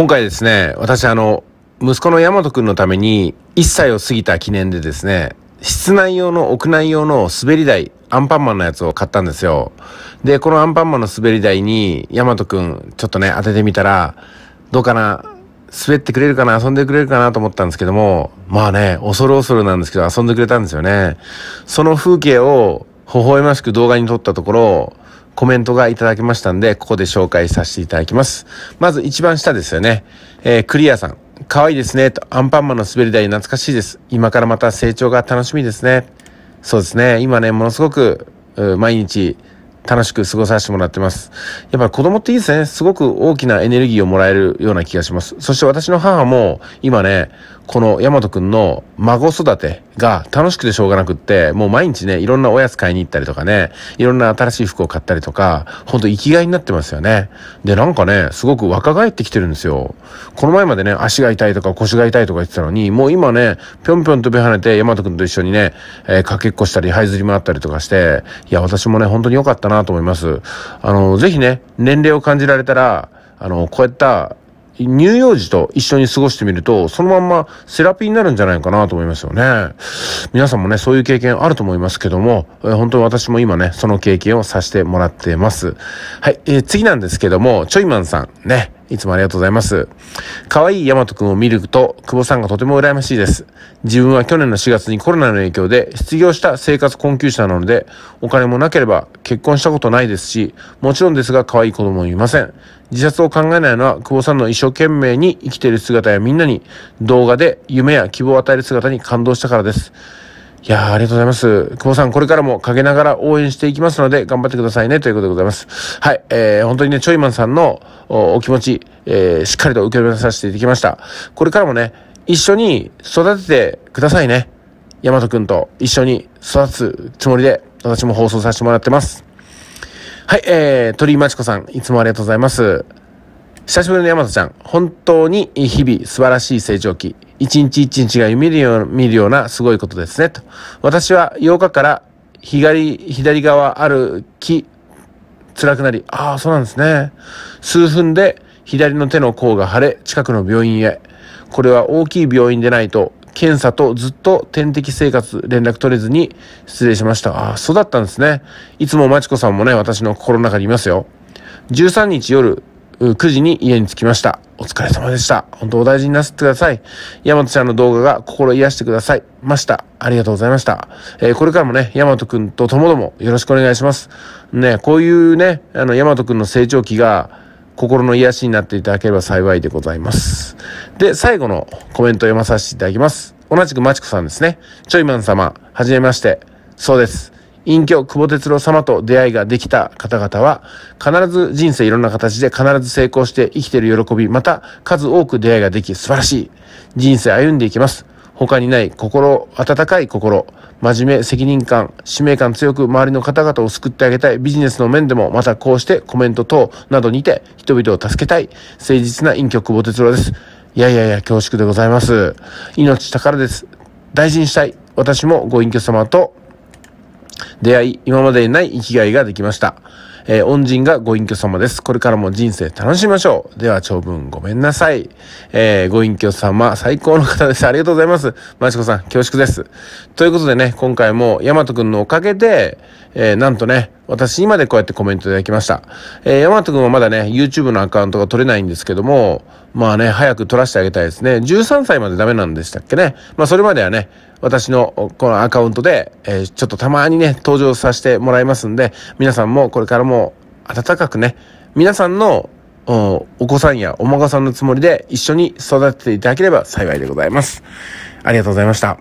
今回ですね、私あの、息子の大和くんのために、1歳を過ぎた記念でですね、室内用の屋内用の滑り台、アンパンマンのやつを買ったんですよ。で、このアンパンマンの滑り台に、大和くん、ちょっとね、当ててみたら、どうかな、滑ってくれるかな、遊んでくれるかなと思ったんですけども、まあね、恐る恐るなんですけど、遊んでくれたんですよね。その風景を、微笑ましく動画に撮ったところ、コメントがいただきましたんで、ここで紹介させていただきます。まず一番下ですよね。えー、クリアさん。可愛いですね。と、アンパンマンの滑り台懐かしいです。今からまた成長が楽しみですね。そうですね。今ね、ものすごく、毎日、楽しく過ごさせてもらってます。やっぱり子供っていいですね。すごく大きなエネルギーをもらえるような気がします。そして私の母も今ね、このヤマトくんの孫育てが楽しくてしょうがなくって、もう毎日ね、いろんなおやつ買いに行ったりとかね、いろんな新しい服を買ったりとか、ほんと生きがいになってますよね。で、なんかね、すごく若返ってきてるんですよ。この前までね、足が痛いとか腰が痛いとか言ってたのに、もう今ね、ぴょんぴょん飛び跳ねてヤマトくんと一緒にね、えー、かけっこしたり、這いずり回ったりとかして、いや、私もね、本当に良かったなと思います。あの、ぜひね、年齢を感じられたら、あの、こういった乳幼児と一緒に過ごしてみると、そのまんまセラピーになるんじゃないかなと思いますよね。皆さんもね、そういう経験あると思いますけども、えー、本当に私も今ね、その経験をさせてもらってます。はい、えー、次なんですけども、ちょいマンさん、ね、いつもありがとうございます。可愛いヤマトくんを見ると、久保さんがとても羨ましいです。自分は去年の4月にコロナの影響で失業した生活困窮者なので、お金もなければ結婚したことないですし、もちろんですが可愛い子供もいません。自殺を考えないのは、久保さんの一生懸命に生きている姿やみんなに動画で夢や希望を与える姿に感動したからです。いやあ、ありがとうございます。久保さん、これからも陰ながら応援していきますので、頑張ってくださいね、ということでございます。はい、えー、本当にね、ちょいまんさんのお気持ち、えー、しっかりと受け止めさせていただきました。これからもね、一緒に育ててくださいね。大和くんと一緒に育つつもりで、私も放送させてもらってます。はい、えー、鳥居町子さん、いつもありがとうございます。久しぶりの山田ちゃん、本当に日々素晴らしい成長期。一日一日が夢る見るようなすごいことですね、と。私は8日から左、左側歩き、辛くなり、ああ、そうなんですね。数分で左の手の甲が腫れ、近くの病院へ。これは大きい病院でないと検査とずっと点滴生活連絡取れずに失礼しました。ああ、そうだったんですね。いつもまちこさんもね、私の心の中にいますよ。13日夜9時に家に着きました。お疲れ様でした。本当お大事になさってください。ヤマトちゃんの動画が心癒してください。ました。ありがとうございました。えー、これからもね、ヤマトくんとともどもよろしくお願いします。ね、こういうね、あの、ヤマトくんの成長期が、心の癒しになっていただければ幸いでございます。で、最後のコメント読まさせていただきます。同じくマチこさんですね。ちょいまん様、はじめまして。そうです。隠居、久保哲郎様と出会いができた方々は、必ず人生いろんな形で必ず成功して生きてる喜び、また数多く出会いができ素晴らしい人生歩んでいきます。他にない心、温かい心、真面目、責任感、使命感強く周りの方々を救ってあげたい、ビジネスの面でも、またこうしてコメント等などにて人々を助けたい、誠実な隠居久保哲郎です。いやいやいや、恐縮でございます。命宝です。大事にしたい。私もご隠居様と出会い、今までにない生きがいができました。えー、恩人がご隠居様です。これからも人生楽しみましょう。では、長文ごめんなさい。えー、ご隠居様、最高の方です。ありがとうございます。まちこさん、恐縮です。ということでね、今回も、ヤマトくんのおかげで、えー、なんとね、私にまでこうやってコメントいただきました。えー、山本くんはまだね、YouTube のアカウントが取れないんですけども、まあね、早く取らせてあげたいですね。13歳までダメなんでしたっけね。まあそれまではね、私のこのアカウントで、えー、ちょっとたまにね、登場させてもらいますんで、皆さんもこれからも暖かくね、皆さんのお子さんやお孫さんのつもりで一緒に育てていただければ幸いでございます。ありがとうございました。